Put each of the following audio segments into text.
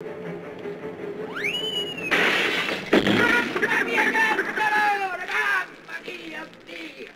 Mamma mia, cantalone, mamma mia, oddio!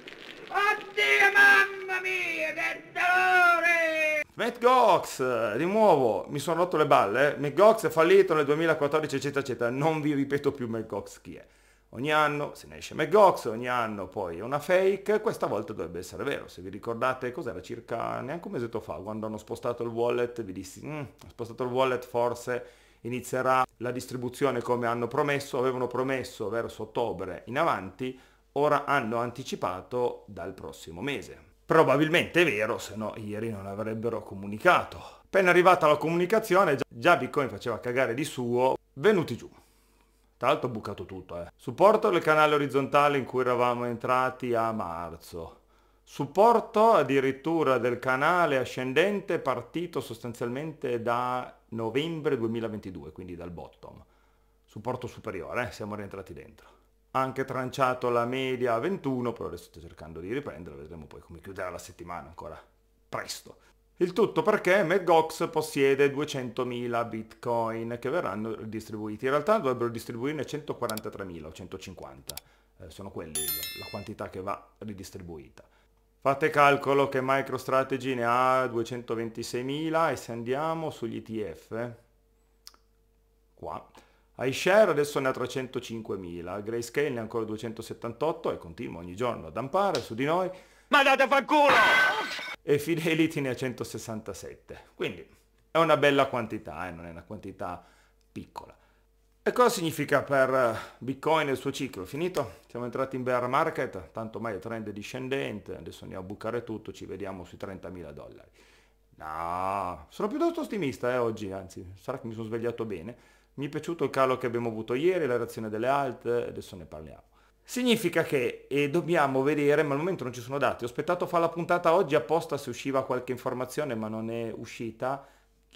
Oddio, mamma mia, che dolore! Matt Gox, di nuovo, mi sono rotto le balle. Matt Gox è fallito nel 2014, eccetera, eccetera. Non vi ripeto più Matt Gox chi è. Ogni anno se ne esce McGox, ogni anno poi è una fake, questa volta dovrebbe essere vero. Se vi ricordate cos'era circa neanche un mesetto fa, quando hanno spostato il wallet, vi dissi, mm, ho spostato il wallet forse inizierà la distribuzione come hanno promesso, avevano promesso verso ottobre in avanti, ora hanno anticipato dal prossimo mese. Probabilmente è vero, se no ieri non avrebbero comunicato. Appena arrivata la comunicazione già Bitcoin faceva cagare di suo, venuti giù. Tra l'altro ho bucato tutto, eh. Supporto del canale orizzontale in cui eravamo entrati a marzo. Supporto addirittura del canale ascendente partito sostanzialmente da novembre 2022, quindi dal bottom. Supporto superiore, eh? siamo rientrati dentro. Anche tranciato la media a 21, però adesso sto cercando di riprendere, vedremo poi come chiuderà la settimana ancora. Presto. Il tutto perché Medgox possiede 200.000 bitcoin che verranno distribuiti. In realtà dovrebbero distribuirne 143.000 o 150. Eh, sono quelli la quantità che va ridistribuita. Fate calcolo che MicroStrategy ne ha 226.000 e se andiamo sugli ETF, qua, iShare adesso ne ha 305.000, Grayscale ne ha ancora 278 e continua ogni giorno a dampare su di noi. Ma date fa E Fidelity ne ha 167. Quindi è una bella quantità, eh? non è una quantità piccola. E cosa significa per Bitcoin e il suo ciclo? Finito? Siamo entrati in bear market, tanto mai il trend è discendente, adesso andiamo a bucare tutto, ci vediamo sui 30.000 dollari. No, sono piuttosto ottimista eh, oggi, anzi, sarà che mi sono svegliato bene. Mi è piaciuto il calo che abbiamo avuto ieri, la reazione delle alte, adesso ne parliamo. Significa che e dobbiamo vedere, ma al momento non ci sono dati, ho aspettato a fare la puntata oggi apposta se usciva qualche informazione ma non è uscita,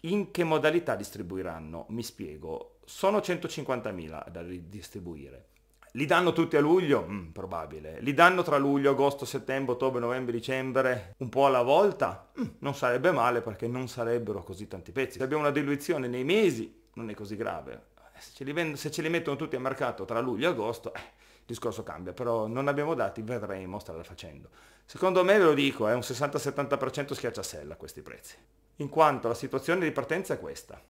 in che modalità distribuiranno? Mi spiego, sono 150.000 da ridistribuire. Li danno tutti a luglio? Mm, probabile. Li danno tra luglio, agosto, settembre, ottobre, novembre, dicembre, un po' alla volta? Mm, non sarebbe male perché non sarebbero così tanti pezzi. Se abbiamo una diluizione nei mesi, non è così grave. Se ce li, vend- se ce li mettono tutti a mercato tra luglio e agosto, eh, discorso cambia, però non abbiamo dati, vedremo strada facendo. Secondo me, ve lo dico, è un 60-70% schiacciasella a questi prezzi, in quanto la situazione di partenza è questa.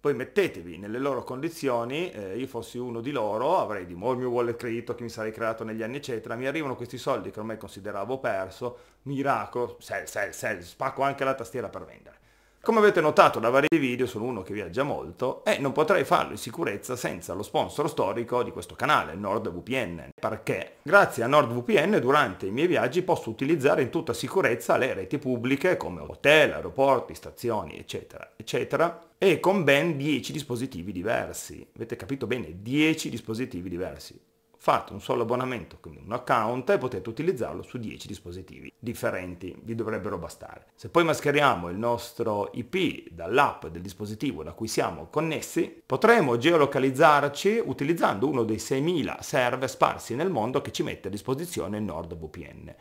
Poi mettetevi nelle loro condizioni, eh, io fossi uno di loro, avrei di nuovo il mio wallet credito che mi sarei creato negli anni eccetera, mi arrivano questi soldi che ormai consideravo perso, miracolo, sell, sell, sell, spacco anche la tastiera per vendere. Come avete notato da vari video, sono uno che viaggia molto e non potrei farlo in sicurezza senza lo sponsor storico di questo canale, NordVPN, perché grazie a NordVPN durante i miei viaggi posso utilizzare in tutta sicurezza le reti pubbliche come hotel, aeroporti, stazioni, eccetera, eccetera, e con ben 10 dispositivi diversi. Avete capito bene? 10 dispositivi diversi fate un solo abbonamento, quindi un account, e potete utilizzarlo su 10 dispositivi differenti, vi dovrebbero bastare. Se poi mascheriamo il nostro IP dall'app del dispositivo da cui siamo connessi, potremo geolocalizzarci utilizzando uno dei 6.000 server sparsi nel mondo che ci mette a disposizione NordVPN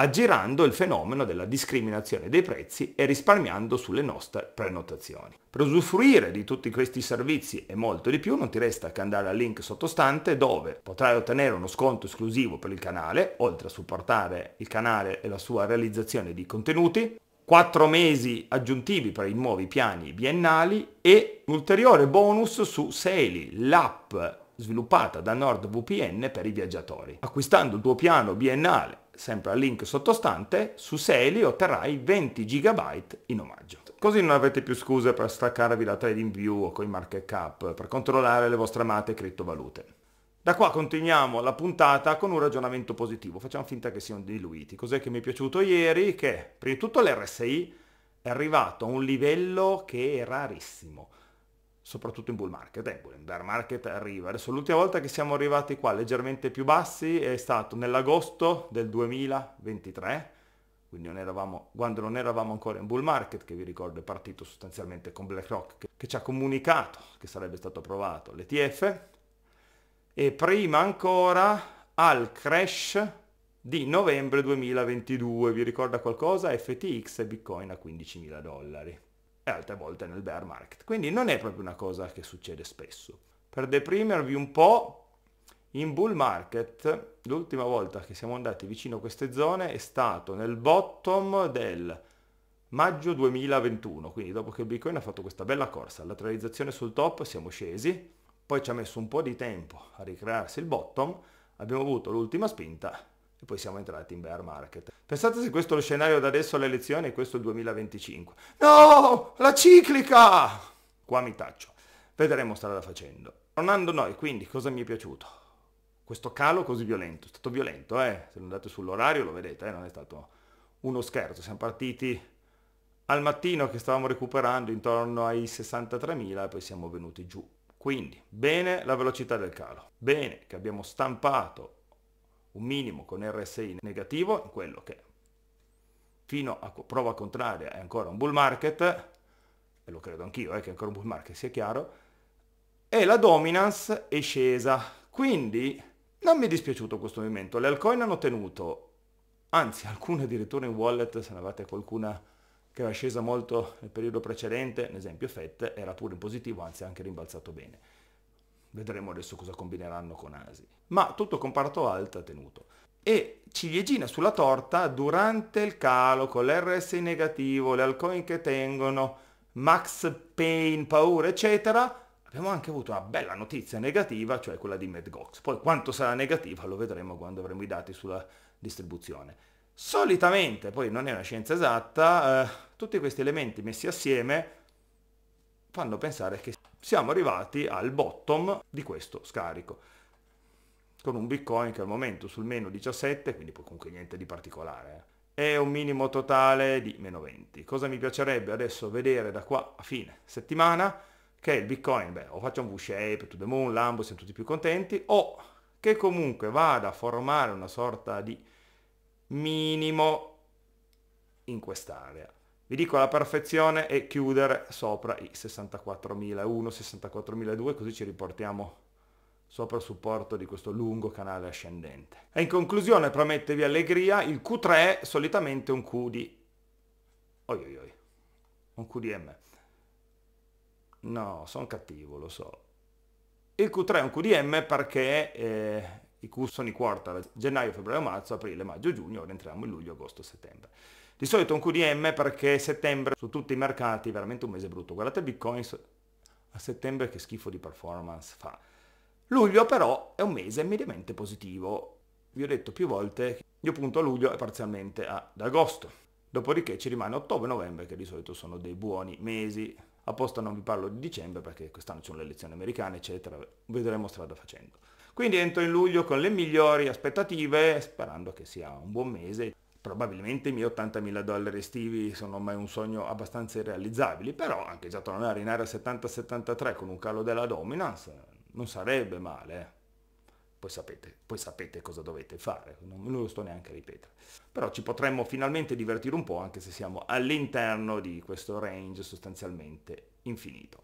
aggirando il fenomeno della discriminazione dei prezzi e risparmiando sulle nostre prenotazioni. Per usufruire di tutti questi servizi e molto di più non ti resta che andare al link sottostante dove potrai ottenere uno sconto esclusivo per il canale, oltre a supportare il canale e la sua realizzazione di contenuti, 4 mesi aggiuntivi per i nuovi piani biennali e un ulteriore bonus su Seli, l'app sviluppata da NordVPN per i viaggiatori. Acquistando il tuo piano biennale sempre al link sottostante, su Seli otterrai 20 GB in omaggio. Così non avete più scuse per staccarvi da TradingView o con i market cap per controllare le vostre amate criptovalute. Da qua continuiamo la puntata con un ragionamento positivo, facciamo finta che siano diluiti. Cos'è che mi è piaciuto ieri? Che prima di tutto l'RSI è arrivato a un livello che è rarissimo soprattutto in bull market. è eh, Ecco, in bear market arriva. Adesso l'ultima volta che siamo arrivati qua leggermente più bassi è stato nell'agosto del 2023, quindi non eravamo, quando non eravamo ancora in bull market, che vi ricordo è partito sostanzialmente con BlackRock, che, che ci ha comunicato che sarebbe stato approvato l'ETF, e prima ancora al crash di novembre 2022, vi ricorda qualcosa? FTX e Bitcoin a 15.000 dollari e altre volte nel bear market. Quindi non è proprio una cosa che succede spesso. Per deprimervi un po', in bull market l'ultima volta che siamo andati vicino a queste zone è stato nel bottom del maggio 2021, quindi dopo che il Bitcoin ha fatto questa bella corsa, lateralizzazione sul top, siamo scesi, poi ci ha messo un po' di tempo a ricrearsi il bottom, abbiamo avuto l'ultima spinta e poi siamo entrati in bear market. Pensate se questo è lo scenario da adesso alle elezioni e questo è il 2025. No, la ciclica! Qua mi taccio. Vedremo strada facendo. Tornando noi, quindi, cosa mi è piaciuto? Questo calo così violento, è stato violento, eh? Se andate sull'orario lo vedete, eh? non è stato uno scherzo. Siamo partiti al mattino che stavamo recuperando intorno ai 63.000 e poi siamo venuti giù. Quindi, bene la velocità del calo, bene che abbiamo stampato un minimo con RSI negativo, in quello che fino a prova contraria è ancora un bull market, e lo credo anch'io, eh, che è ancora un bull market, sia chiaro, e la dominance è scesa. Quindi non mi è dispiaciuto questo movimento, le altcoin hanno tenuto, anzi alcune addirittura in wallet, se ne avete qualcuna che era scesa molto nel periodo precedente, ad esempio FET, era pure in positivo, anzi anche rimbalzato bene. Vedremo adesso cosa combineranno con Asi. Ma tutto comparato comparto alta tenuto. E ciliegina sulla torta durante il calo con l'RSI negativo, le altcoin che tengono, max pain, paura, eccetera, abbiamo anche avuto una bella notizia negativa, cioè quella di MedGox. Poi quanto sarà negativa lo vedremo quando avremo i dati sulla distribuzione. Solitamente, poi non è una scienza esatta, eh, tutti questi elementi messi assieme fanno pensare che siamo arrivati al bottom di questo scarico con un bitcoin che al momento sul meno 17 quindi comunque niente di particolare eh. è un minimo totale di meno 20 cosa mi piacerebbe adesso vedere da qua a fine settimana che il bitcoin beh, o faccia un V-shape to the moon lambo siamo tutti più contenti o che comunque vada a formare una sorta di minimo in quest'area vi dico la perfezione e chiudere sopra i 64.001, 64.002, così ci riportiamo sopra il supporto di questo lungo canale ascendente. E in conclusione promettevi allegria, il Q3 solitamente un Q di... Oi, oi, oi. un Q di M. No, sono cattivo, lo so. Il Q3 è un Q di M perché eh, i Q sono i quarter, gennaio, febbraio, marzo, aprile, maggio, giugno, ora entriamo in luglio, agosto, settembre. Di solito un QDM perché settembre su tutti i mercati è veramente un mese brutto. Guardate il Bitcoin a settembre che schifo di performance fa. Luglio però è un mese mediamente positivo. Vi ho detto più volte io punto a luglio e parzialmente ad agosto. Dopodiché ci rimane ottobre e novembre che di solito sono dei buoni mesi. Apposta non vi parlo di dicembre perché quest'anno ci sono le elezioni americane, eccetera. Vedremo strada facendo. Quindi entro in luglio con le migliori aspettative, sperando che sia un buon mese probabilmente i miei 80.000 dollari estivi sono ormai un sogno abbastanza irrealizzabile, però anche già tornare in area 70-73 con un calo della dominance non sarebbe male. Eh. Poi sapete, poi sapete cosa dovete fare, non lo sto neanche a ripetere. Però ci potremmo finalmente divertire un po' anche se siamo all'interno di questo range sostanzialmente infinito.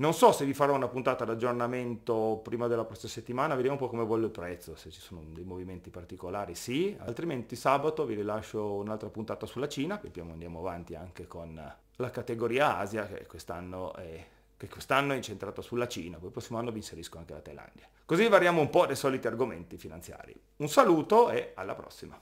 Non so se vi farò una puntata d'aggiornamento prima della prossima settimana, vediamo un po' come vuole il prezzo, se ci sono dei movimenti particolari sì, altrimenti sabato vi rilascio un'altra puntata sulla Cina, poi andiamo avanti anche con la categoria Asia che quest'anno è che quest'anno è incentrata sulla Cina, poi il prossimo anno vi inserisco anche la Thailandia. Così variamo un po' dei soliti argomenti finanziari. Un saluto e alla prossima!